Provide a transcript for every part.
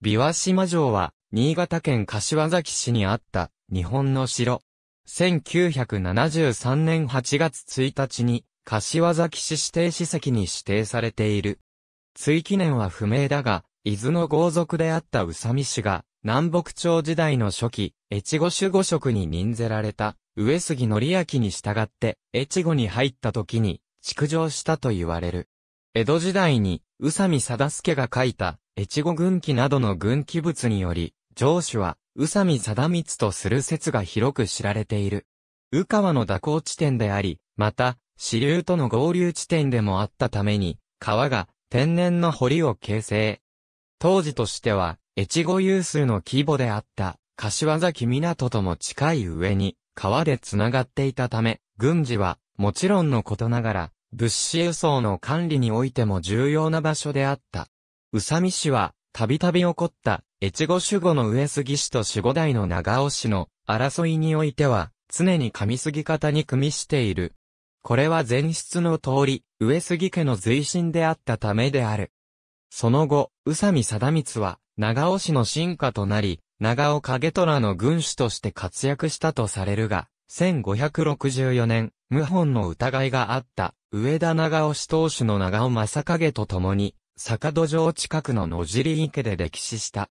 琵琶島城は、新潟県柏崎市にあった、日本の城。1973年8月1日に、柏崎市指定史跡に指定されている。追記年は不明だが、伊豆の豪族であった宇佐美氏が、南北朝時代の初期、越後守護職に任ぜられた、上杉則明に従って、越後に入った時に、築城したと言われる。江戸時代に、宇佐美貞助が書いた、越後軍記などの軍記物により、上主は、宇佐美貞光とする説が広く知られている。宇川の蛇行地点であり、また、支流との合流地点でもあったために、川が天然の堀を形成。当時としては、越後有数の規模であった、柏崎港とも近い上に、川で繋がっていたため、軍事は、もちろんのことながら、物資輸送の管理においても重要な場所であった。宇佐美市は、たびたび起こった、越後守護の上杉氏と守護代の長尾氏の争いにおいては、常に噛すぎ方に組みしている。これは前出の通り、上杉家の随身であったためである。その後、宇佐美貞光は、長尾氏の進化となり、長尾景虎の軍師として活躍したとされるが、1564年、謀反の疑いがあった、上田長尾氏当主の長尾正影と共に、坂戸城近くの野尻池で歴史した。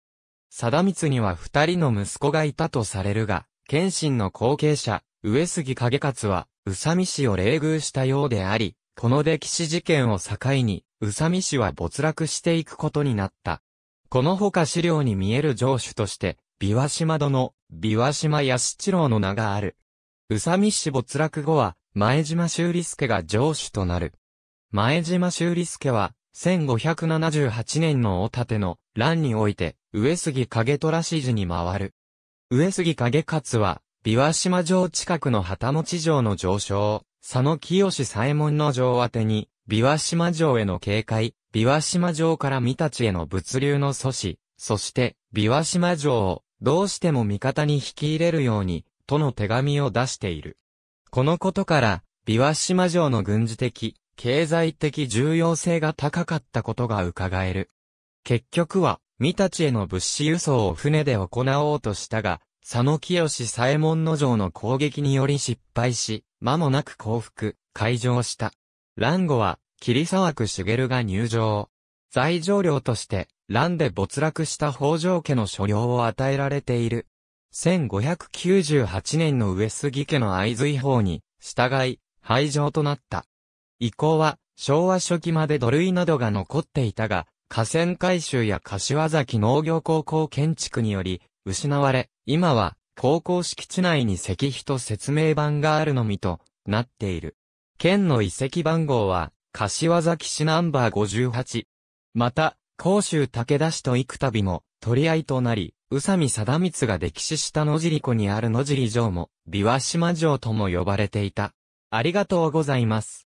貞光には二人の息子がいたとされるが、謙信の後継者、上杉景勝は、宇佐美氏を冷遇したようであり、この歴史事件を境に、宇佐美氏は没落していくことになった。このほか資料に見える城主として、琵琶島殿、琵琶島安七郎の名がある。宇佐美氏没落後は、前島修理助が城主となる。前島修理助は、1578年の大盾の乱において、上杉景虎氏持に回る。上杉景勝は、琵琶島城近くの旗持城の上昇、佐野清左衛門の城宛に、琵琶島城への警戒、琵琶島城から三立への物流の阻止、そして、琵琶島城を、どうしても味方に引き入れるように、との手紙を出している。このことから、琵琶島城の軍事的、経済的重要性が高かったことが伺える。結局は、三立への物資輸送を船で行おうとしたが、佐野清左衛門の城の攻撃により失敗し、間もなく降伏、開場した。乱後は、桐沢区茂が入場。在城領として、乱で没落した北条家の所領を与えられている。1598年の上杉家の図。随法に、従い、廃城となった。以降は、昭和初期まで土塁などが残っていたが、河川改修や柏崎農業高校建築により、失われ、今は、高校敷地内に石碑と説明板があるのみとなっている。県の遺跡番号は、柏崎市ナンバー58。また、甲州武田市と幾度も取り合いとなり、宇佐美貞光が歴史した野尻湖にある野尻城も、琵琶島城とも呼ばれていた。ありがとうございます。